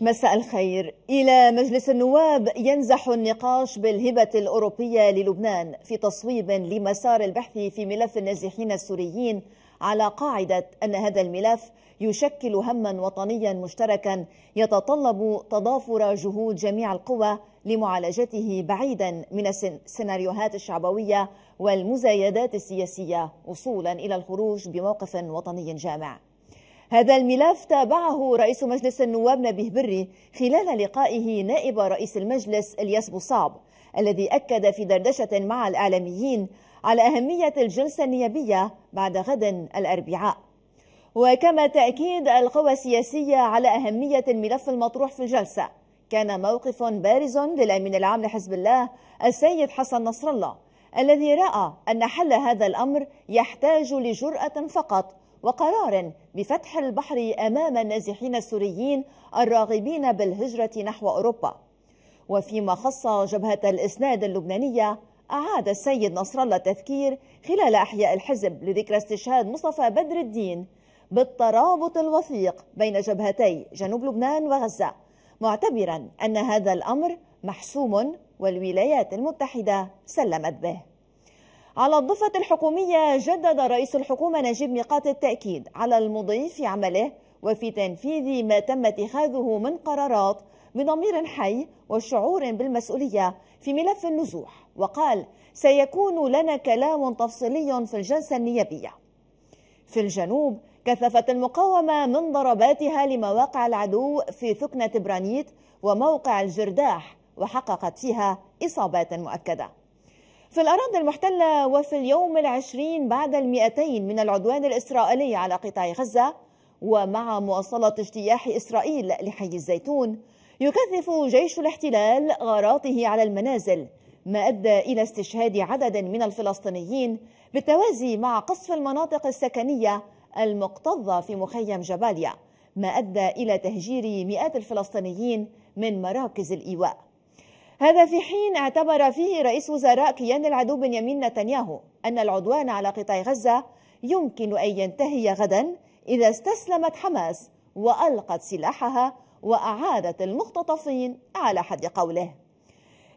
مساء الخير إلى مجلس النواب ينزح النقاش بالهبة الأوروبية للبنان في تصويب لمسار البحث في ملف النازحين السوريين على قاعدة أن هذا الملف يشكل هما وطنيا مشتركا يتطلب تضافر جهود جميع القوى لمعالجته بعيدا من السيناريوهات الشعبوية والمزايدات السياسية وصولا إلى الخروج بموقف وطني جامع هذا الملف تابعه رئيس مجلس النواب نبيه بري خلال لقائه نائب رئيس المجلس الياس بوصعب الذي أكد في دردشة مع الإعلاميين على أهمية الجلسة النيابية بعد غد الأربعاء وكما تأكيد القوى السياسية على أهمية الملف المطروح في الجلسة كان موقف بارز للأمين العام لحزب الله السيد حسن نصر الله الذي رأى أن حل هذا الأمر يحتاج لجرأة فقط وقرار بفتح البحر أمام النازحين السوريين الراغبين بالهجرة نحو أوروبا وفيما خص جبهة الإسناد اللبنانية أعاد السيد نصر الله التذكير خلال أحياء الحزب لذكرى استشهاد مصطفى بدر الدين بالترابط الوثيق بين جبهتي جنوب لبنان وغزة معتبرا أن هذا الأمر محسوم والولايات المتحدة سلمت به على الضفة الحكومية جدد رئيس الحكومة نجيب ميقات التأكيد على المضي في عمله وفي تنفيذ ما تم اتخاذه من قرارات بضمير حي وشعور بالمسؤولية في ملف النزوح وقال سيكون لنا كلام تفصيلي في الجلسة النيابية في الجنوب كثفت المقاومة من ضرباتها لمواقع العدو في ثكنة برانيت وموقع الجرداح وحققت فيها إصابات مؤكدة في الأراضي المحتلة وفي اليوم العشرين بعد المئتين من العدوان الإسرائيلي على قطاع غزة ومع مواصلة اجتياح إسرائيل لحي الزيتون يكثف جيش الاحتلال غاراته على المنازل ما أدى إلى استشهاد عدد من الفلسطينيين بالتوازي مع قصف المناطق السكنية المكتظة في مخيم جباليا ما أدى إلى تهجير مئات الفلسطينيين من مراكز الإيواء هذا في حين اعتبر فيه رئيس وزراء كيان العدو بنيامين نتنياهو أن العدوان على قطاع غزة يمكن أن ينتهي غدا إذا استسلمت حماس وألقت سلاحها وأعادت المختطفين على حد قوله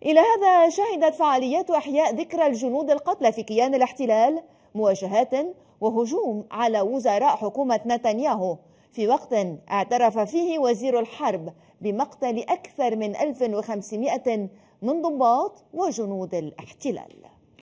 إلى هذا شهدت فعاليات أحياء ذكرى الجنود القتلى في كيان الاحتلال مواجهات وهجوم على وزراء حكومة نتنياهو في وقت اعترف فيه وزير الحرب بمقتل أكثر من 1500 من ضباط وجنود الاحتلال